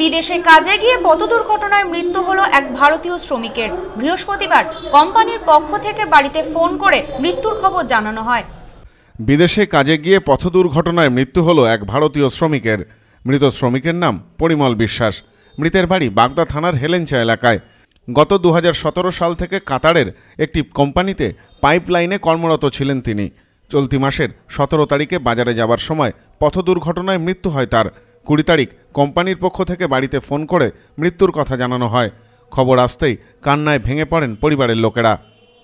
বিদেশে কাজে গিয়ে পথ দুর্ঘটনায় মৃত্যু হলো এক ভারতীয় শ্রমিকের বৃহস্পতিবার কোম্পানির পক্ষ থেকে বাড়িতে ফোন করে মৃত্যুর খবর জানানো হয় বিদেশে কাজে গিয়ে পথ দুর্ঘটনায় মৃত্যু হলো এক ভারতীয় শ্রমিকের মৃত শ্রমিকের নাম পরিমল বিশ্বাস মৃতের বাড়ি বাগদা থানার হেলেঞ্চা এলাকায় গত দু সাল থেকে কাতারের একটি কোম্পানিতে পাইপলাইনে কর্মরত ছিলেন তিনি চলতি মাসের সতেরো তারিখে বাজারে যাবার সময় পথ দুর্ঘটনায় মৃত্যু হয় তার কুড়ি তারিখ কোম্পানির পক্ষ থেকে বাড়িতে ফোন করে মৃত্যুর কথা জানানো হয় খবর আসতেই কান্নায় ভেঙে পড়েন পরিবারের লোকেরা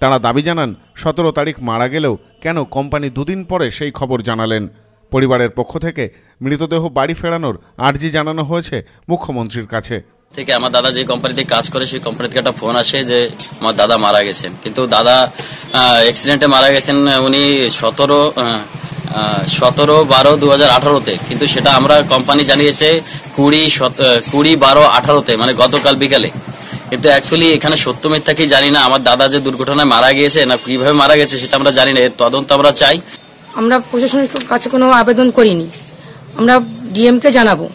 তারা দাবি জানান সতেরো তারিখ মারা গেলেও কেন কোম্পানি দুদিন পরে সেই খবর জানালেন পরিবারের পক্ষ থেকে মৃতদেহ বাড়ি ফেরানোর আর্জি জানানো হয়েছে মুখ্যমন্ত্রীর কাছে থেকে আমার দাদা যে কোম্পানিতে কাজ করে সেই কোম্পানি থেকে একটা ফোন আসে যে আমার দাদা মারা গেছেন কিন্তু দাদা অ্যাক্সিডেন্টে মারা গেছেন উনি সতেরো সতেরো বারো দু হাজার আঠারোতে কিন্তু সেটা আমরা কোম্পানি জানিয়েছে কুড়ি কুড়ি বারো আঠারোতে মানে গতকাল বিকালে কিন্তু অ্যাকচুয়ালি এখানে সত্য মিথ্যা কি জানি না আমার দাদা যে দুর্ঘটনায় মারা গিয়েছে না কিভাবে মারা গেছে সেটা আমরা জানি না এর তদন্ত আমরা চাই আমরা প্রশাসনের কাছে কোনো আবেদন করিনি আমরা কে জানাবো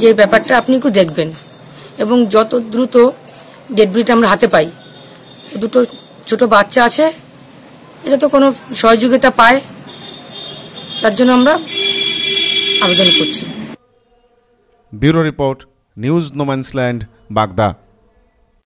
যে ব্যাপারটা আপনি একটু দেখবেন এবং যত দ্রুত ডেডবিটা আমরা হাতে পাই দুটো ছোট বাচ্চা আছে এটা তো কোনো সহযোগিতা পায় তার জন্য আমরা আবেদন করছি ব্যুরো রিপোর্ট নিউজ নোম্যান্সল্যান্ড বাগদা